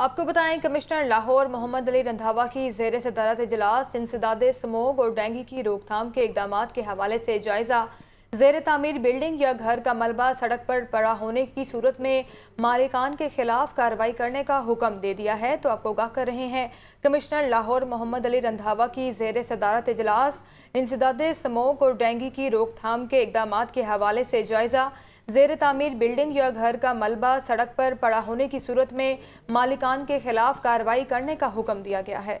आपको बताएं कमिश्नर लाहौर मोहम्मद अली रंधावा की जेर सदारत इजलास इंसदाद समोग और डेंगी की रोकथाम के इकदाम के हवाले से जायज़ा जेर तमीर बिल्डिंग या घर का मलबा सड़क पर पड़ा होने की सूरत में मालिकान के खिलाफ कार्रवाई करने का हुक्म दे दिया है तो आपको आगाह कर रहे हैं कमिश्नर लाहौर मोहम्मद अली रंधावा की जेर सदारत इजलास इंसदाद समोग और डेंगी की रोकथाम के इकदाम के हवाले से जायज़ा जेर तमीर बिल्डिंग या घर का मलबा सड़क पर पड़ा होने की सूरत में मालिकान के खिलाफ कार्रवाई करने का हुक्म दिया गया है